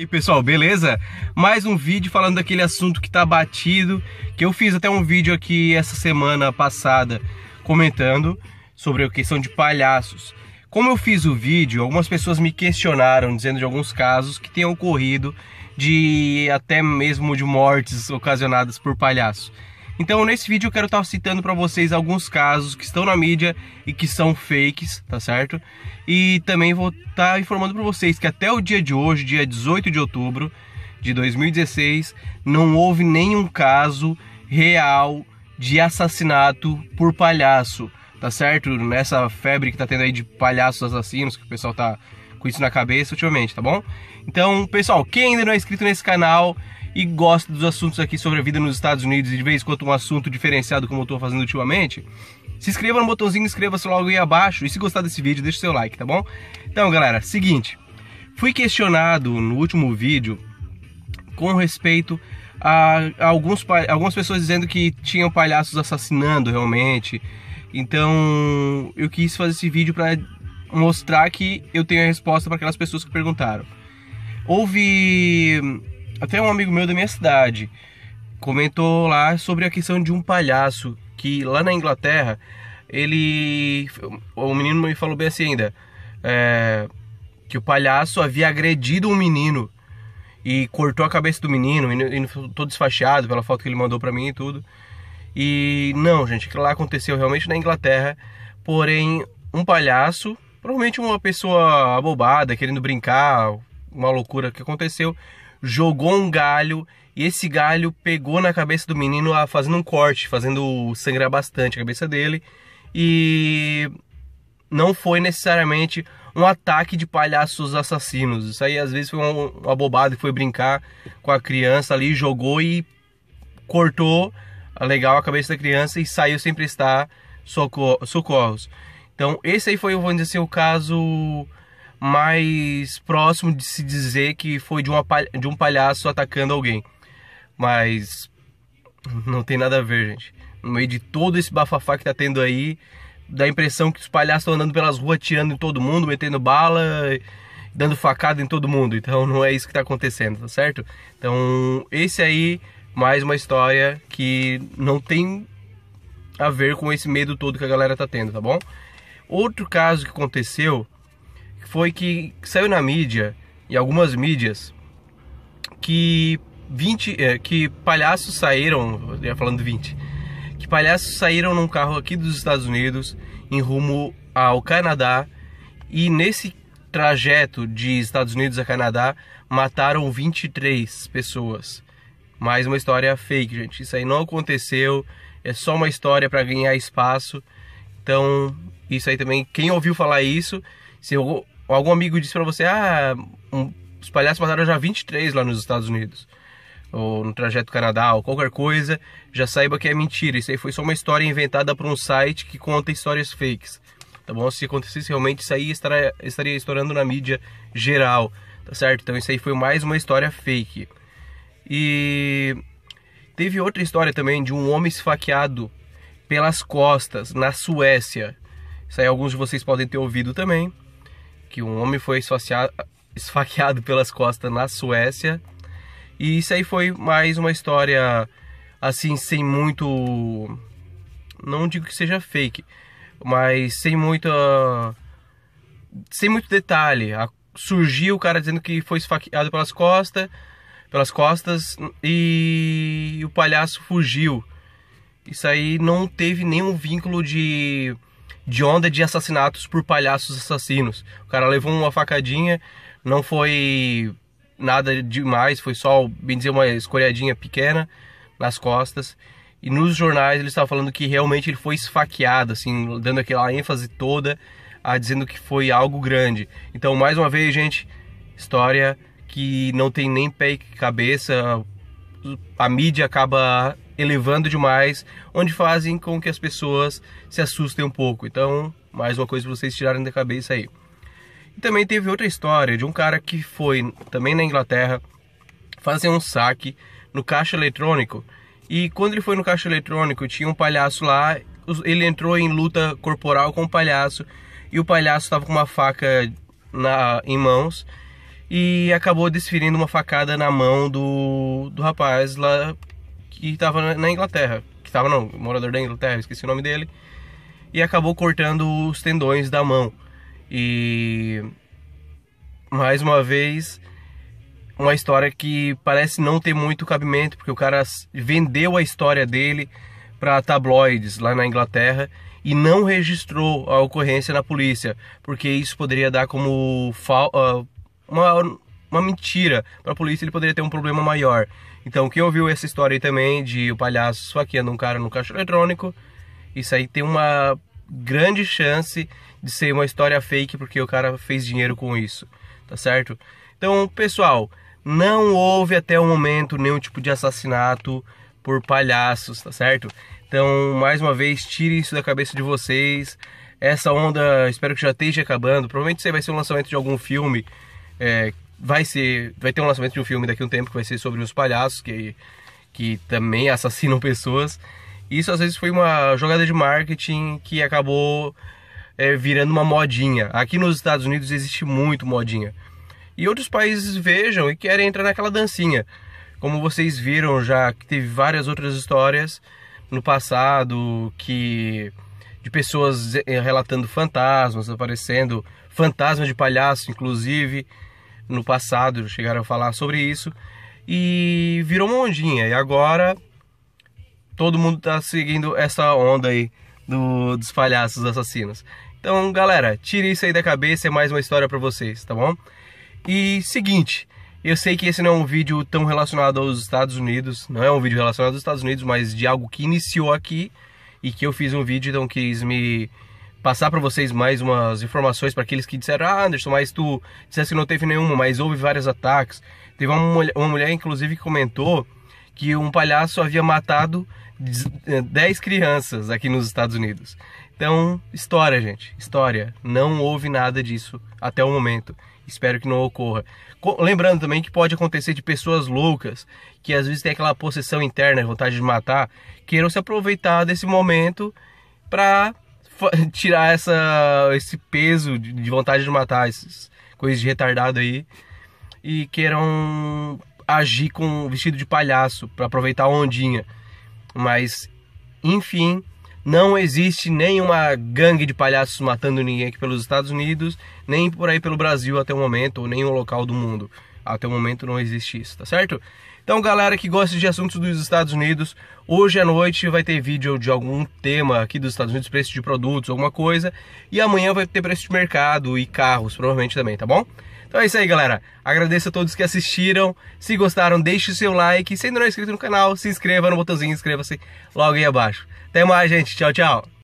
E aí, pessoal, beleza? Mais um vídeo falando daquele assunto que tá batido, que eu fiz até um vídeo aqui essa semana passada comentando sobre a questão de palhaços. Como eu fiz o vídeo, algumas pessoas me questionaram dizendo de alguns casos que tenham ocorrido de até mesmo de mortes ocasionadas por palhaços. Então nesse vídeo eu quero estar tá citando para vocês alguns casos que estão na mídia e que são fakes, tá certo? E também vou estar tá informando para vocês que até o dia de hoje, dia 18 de outubro de 2016, não houve nenhum caso real de assassinato por palhaço, tá certo? Nessa febre que tá tendo aí de palhaços assassinos, que o pessoal tá com isso na cabeça ultimamente, tá bom? Então, pessoal, quem ainda não é inscrito nesse canal, e gosta dos assuntos aqui sobre a vida nos Estados Unidos e de vez em quando um assunto diferenciado como eu estou fazendo ultimamente, se inscreva no botãozinho, inscreva-se logo aí abaixo e se gostar desse vídeo, deixa o seu like, tá bom? Então, galera, seguinte, fui questionado no último vídeo com respeito a, a alguns, algumas pessoas dizendo que tinham palhaços assassinando realmente. Então, eu quis fazer esse vídeo para mostrar que eu tenho a resposta para aquelas pessoas que perguntaram. Houve até um amigo meu da minha cidade comentou lá sobre a questão de um palhaço que lá na Inglaterra ele. O menino me falou bem assim ainda. É, que o palhaço havia agredido um menino e cortou a cabeça do menino, menino todo desfaixado pela foto que ele mandou para mim e tudo. E não, gente, que lá aconteceu realmente na Inglaterra, porém um palhaço, provavelmente uma pessoa abobada, querendo brincar, uma loucura que aconteceu, jogou um galho e esse galho pegou na cabeça do menino ah, fazendo um corte, fazendo sangrar bastante a cabeça dele. E não foi necessariamente um ataque de palhaços assassinos. Isso aí às vezes foi uma bobada que foi brincar com a criança ali, jogou e cortou legal a cabeça da criança e saiu sem prestar socorros. Então, esse aí foi, vamos dizer assim, o caso mais próximo de se dizer que foi de, uma, de um palhaço atacando alguém. Mas não tem nada a ver, gente. No meio de todo esse bafafá que tá tendo aí, dá a impressão que os palhaços estão andando pelas ruas tirando em todo mundo, metendo bala, dando facada em todo mundo. Então não é isso que tá acontecendo, tá certo? Então, esse aí, mais uma história que não tem a ver com esse medo todo que a galera tá tendo, tá bom? Outro caso que aconteceu foi que saiu na mídia, e algumas mídias, que 20, é, que palhaços saíram, ia falando 20, que palhaços saíram num carro aqui dos Estados Unidos em rumo ao Canadá e nesse trajeto de Estados Unidos a Canadá mataram 23 pessoas. Mais uma história fake, gente. Isso aí não aconteceu, é só uma história para ganhar espaço. Então, isso aí também, quem ouviu falar isso, se eu algum amigo disse para você, ah, um, os palhaços mataram já 23 lá nos Estados Unidos, ou no trajeto Canadá, ou qualquer coisa, já saiba que é mentira. Isso aí foi só uma história inventada por um site que conta histórias fakes. Tá bom? Se acontecesse realmente, isso aí estaria, estaria estourando na mídia geral, tá certo? Então isso aí foi mais uma história fake. E teve outra história também de um homem esfaqueado pelas costas na Suécia. Isso aí alguns de vocês podem ter ouvido também que um homem foi esfaqueado pelas costas na Suécia. E isso aí foi mais uma história assim, sem muito. Não digo que seja fake, mas sem muita. Sem muito detalhe. A... Surgiu o cara dizendo que foi esfaqueado pelas costas, pelas costas e... e o palhaço fugiu. Isso aí não teve nenhum vínculo de de onda de assassinatos por palhaços assassinos. O cara levou uma facadinha, não foi nada demais, foi só, bem dizer, uma escolhadinha pequena nas costas. E nos jornais ele estava falando que realmente ele foi esfaqueado, assim, dando aquela ênfase toda a dizendo que foi algo grande. Então, mais uma vez, gente, história que não tem nem pé e cabeça. A mídia acaba elevando demais, onde fazem com que as pessoas se assustem um pouco. Então, mais uma coisa para vocês tirarem da cabeça aí. E também teve outra história de um cara que foi também na Inglaterra fazer um saque no caixa eletrônico. E quando ele foi no caixa eletrônico, tinha um palhaço lá, ele entrou em luta corporal com o palhaço e o palhaço estava com uma faca na, em mãos e acabou desferindo uma facada na mão do, do rapaz lá que estava na Inglaterra, que estava não, morador da Inglaterra, esqueci o nome dele, e acabou cortando os tendões da mão. E mais uma vez uma história que parece não ter muito cabimento, porque o cara vendeu a história dele para tabloides lá na Inglaterra e não registrou a ocorrência na polícia, porque isso poderia dar como ah, uma, uma mentira para a polícia, ele poderia ter um problema maior. Então, quem ouviu essa história aí também de o palhaço esfaqueando um cara no caixa eletrônico, isso aí tem uma grande chance de ser uma história fake porque o cara fez dinheiro com isso, tá certo? Então, pessoal, não houve até o momento nenhum tipo de assassinato por palhaços, tá certo? Então, mais uma vez, tire isso da cabeça de vocês. Essa onda, espero que já esteja acabando. Provavelmente vai ser o lançamento de algum filme é, vai ser, vai ter um lançamento de um filme daqui a um tempo que vai ser sobre os palhaços que que também assassinam pessoas. Isso às vezes foi uma jogada de marketing que acabou é, virando uma modinha. Aqui nos Estados Unidos existe muito modinha. E outros países vejam e querem entrar naquela dancinha. Como vocês viram já que teve várias outras histórias no passado que de pessoas eh, relatando fantasmas aparecendo, fantasmas de palhaço inclusive no passado chegaram a falar sobre isso e virou uma ondinha. E agora todo mundo está seguindo essa onda aí do, dos palhaços assassinos. Então, galera, tire isso aí da cabeça, é mais uma história para vocês, tá bom? E seguinte, eu sei que esse não é um vídeo tão relacionado aos Estados Unidos, não é um vídeo relacionado aos Estados Unidos, mas de algo que iniciou aqui e que eu fiz um vídeo, então quis me passar para vocês mais umas informações para aqueles que disseram: Ah, Anderson, mas tu disseste que não teve nenhuma, mas houve vários ataques. Teve uma, mulher, uma mulher, inclusive, que comentou que um palhaço havia matado 10 eh, crianças aqui nos Estados Unidos. Então, história, gente, história. Não houve nada disso até o momento. Espero que não ocorra. Lembrando também que pode acontecer de pessoas loucas, que às vezes tem aquela possessão interna, vontade de matar, queiram se aproveitar desse momento para tirar essa, esse peso de vontade de matar, essas coisas de retardado aí, e queiram agir com vestido de palhaço para aproveitar a ondinha. Mas, enfim, não existe nenhuma gangue de palhaços matando ninguém aqui pelos Estados Unidos, nem por aí pelo Brasil até o momento, ou nenhum local do mundo. Até o momento não existe isso, tá certo? Então, galera que gosta de assuntos dos Estados Unidos, hoje à noite vai ter vídeo de algum tema aqui dos Estados Unidos, preço de produtos, alguma coisa, e amanhã vai ter preço de mercado e carros, provavelmente também, tá bom? Então é isso aí, galera. Agradeço a todos que assistiram. Se gostaram, deixe o seu like. Se ainda não é inscrito no canal, se inscreva no botãozinho inscreva-se logo aí abaixo. Até mais, gente. Tchau, tchau.